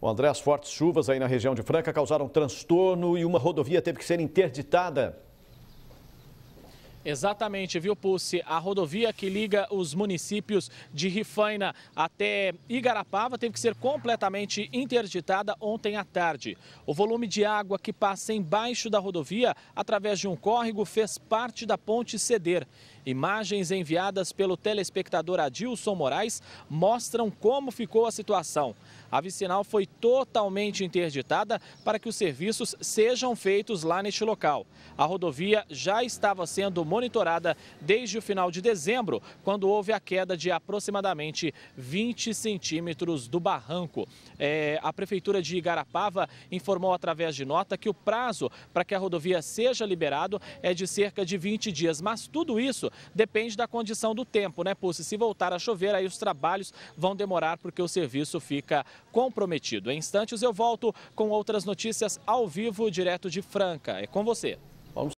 O André, as fortes chuvas aí na região de Franca causaram transtorno e uma rodovia teve que ser interditada. Exatamente, viu, Pulse? A rodovia que liga os municípios de Rifaina até Igarapava teve que ser completamente interditada ontem à tarde. O volume de água que passa embaixo da rodovia, através de um córrego, fez parte da ponte ceder. Imagens enviadas pelo telespectador Adilson Moraes mostram como ficou a situação. A vicinal foi totalmente interditada para que os serviços sejam feitos lá neste local. A rodovia já estava sendo monitorada desde o final de dezembro, quando houve a queda de aproximadamente 20 centímetros do barranco. É, a Prefeitura de Igarapava informou através de nota que o prazo para que a rodovia seja liberado é de cerca de 20 dias, mas tudo isso depende da condição do tempo, né, Pulse? Se voltar a chover, aí os trabalhos vão demorar porque o serviço fica comprometido. Em instantes eu volto com outras notícias ao vivo, direto de Franca. É com você.